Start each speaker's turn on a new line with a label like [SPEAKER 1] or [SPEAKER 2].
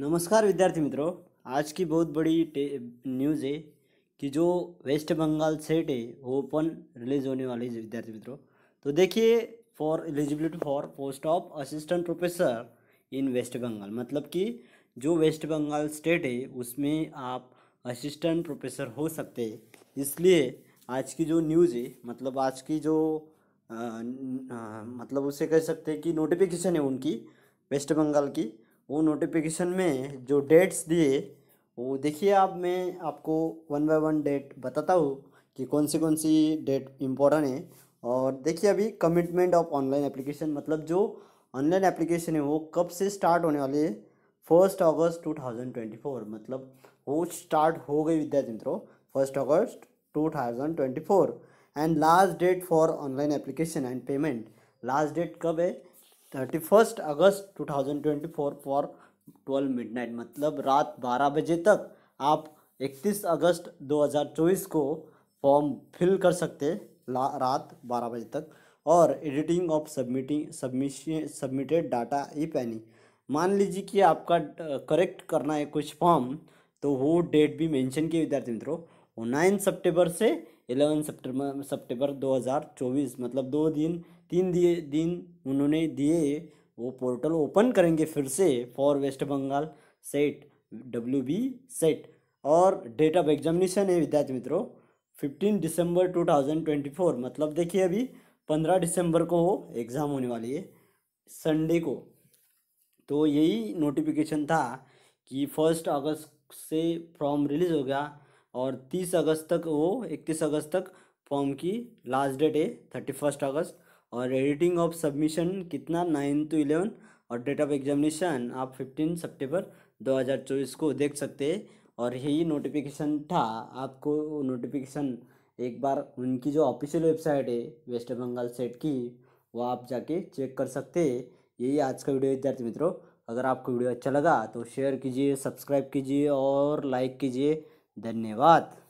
[SPEAKER 1] नमस्कार विद्यार्थी मित्रों आज की बहुत बड़ी न्यूज़ है कि जो वेस्ट बंगाल सेट है वो ओपन रिलीज होने वाली है विद्यार्थी मित्रों तो देखिए for eligibility for post of assistant professor in West Bengal मतलब कि जो वेस्ट बंगाल स्टेट है उसमें आप असिस्टेंट प्रोफेसर हो सकते हैं इसलिए आज की जो न्यूज़ है मतलब आज की जो आ, आ, मतलब उसे कह सकते हैं कि नोटिफिकेशन है उनकी वेस्ट बंगाल की वो नोटिफिकेशन में जो डेट्स दिए वो देखिए आप मैं आपको वन बाय वन डेट बताता हूँ कि कौन सी कौन सी डेट इम्पोर्टेंट है और देखिए अभी कमिटमेंट ऑफ ऑनलाइन एप्लीकेशन मतलब जो ऑनलाइन एप्लीकेशन है वो कब से स्टार्ट होने वाली है first August two thousand twenty four मतलब वो स्टार्ट हो गई विद्यार्थी मित्रों first August two thousand twenty four and last date for online application and payment last date कब है thirty first August two thousand twenty four for twelve midnight मतलब रात बारह बजे तक आप इकतीस अगस्त दो हज़ार चौबीस को फॉर्म फिल कर सकते रात बारह बजे तक और editing of submitting submission submitted data if any मान लीजिए कि आपका करेक्ट करना है कुछ फॉर्म तो वो डेट भी मेंशन किए विद्यार्थी मित्रों और नाइन सितंबर से सेप्टेम्बर सितंबर सितंबर 2024 मतलब दो दिन तीन दिए दिन उन्होंने दिए वो पोर्टल ओपन करेंगे फिर से for West Bengal SET W B SET और डेट ऑफ एग्जामिनेशन है विद्यार्थी मित्रों fifteen December two thousand twenty four मतलब देखिए अभी पंद्रह दिसंबर को एग्ज़ाम होने वाली है संडे को तो यही नोटिफिकेशन था कि फर्स्ट अगस्त से फॉर्म रिलीज़ हो गया और तीस अगस्त तक वो इकतीस अगस्त तक फॉर्म की लास्ट डेट है थर्टी फर्स्ट अगस्त और एडिटिंग ऑफ सबमिशन कितना नाइन टू इलेवन और डेट ऑफ एग्जामिनेशन आप फिफ्टीन हज़ार चौबीस को देख सकते हैं और यही नोटिफिकेशन था आपको नोटिफिकेशन एक बार उनकी जो ऑफिशियल वेबसाइट है वेस्ट बंगाल सेट की वो आप जाके चेक कर सकते हैं यही आज का वीडियो विद्यार्थी मित्रों अगर आपको वीडियो अच्छा लगा तो शेयर कीजिए सब्सक्राइब कीजिए और लाइक कीजिए धन्यवाद